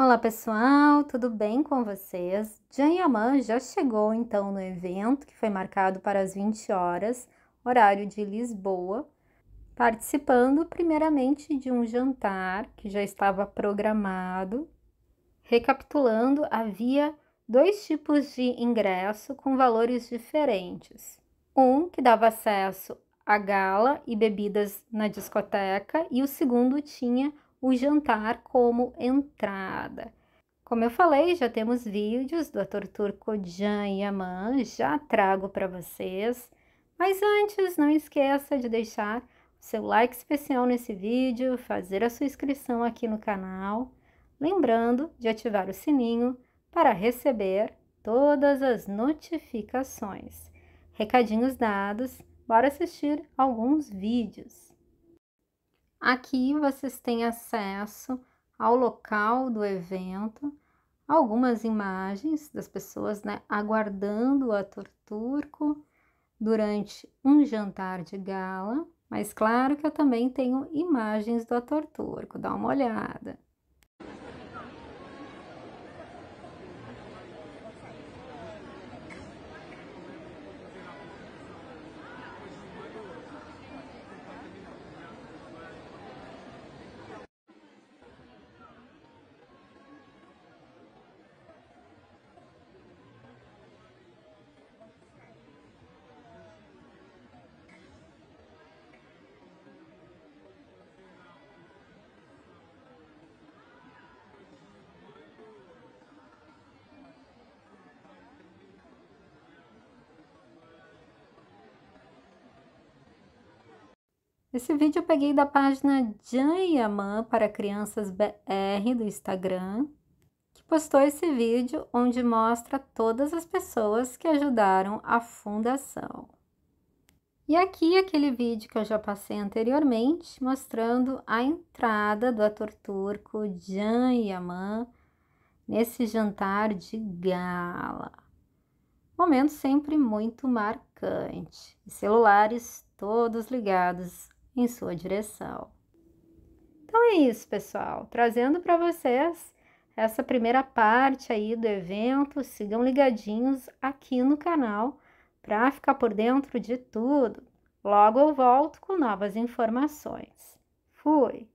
Olá pessoal, tudo bem com vocês? Jan Yaman já chegou então no evento que foi marcado para as 20 horas, horário de Lisboa, participando primeiramente de um jantar que já estava programado. Recapitulando, havia dois tipos de ingresso com valores diferentes. Um que dava acesso à gala e bebidas na discoteca, e o segundo tinha o jantar como entrada. Como eu falei, já temos vídeos do ator turco Can Yaman, já trago para vocês. Mas antes, não esqueça de deixar seu like especial nesse vídeo, fazer a sua inscrição aqui no canal, lembrando de ativar o sininho para receber todas as notificações. Recadinhos dados, bora assistir alguns vídeos. Aqui vocês têm acesso ao local do evento, algumas imagens das pessoas né, aguardando o ator turco durante um jantar de gala, mas claro que eu também tenho imagens do ator turco, dá uma olhada. Esse vídeo eu peguei da página Janyaman para Crianças BR do Instagram, que postou esse vídeo onde mostra todas as pessoas que ajudaram a fundação. E aqui aquele vídeo que eu já passei anteriormente, mostrando a entrada do ator turco Jan Yaman nesse jantar de gala. Momento sempre muito marcante. Celulares todos ligados em sua direção. Então é isso, pessoal, trazendo para vocês essa primeira parte aí do evento. Sigam ligadinhos aqui no canal para ficar por dentro de tudo. Logo eu volto com novas informações. Fui!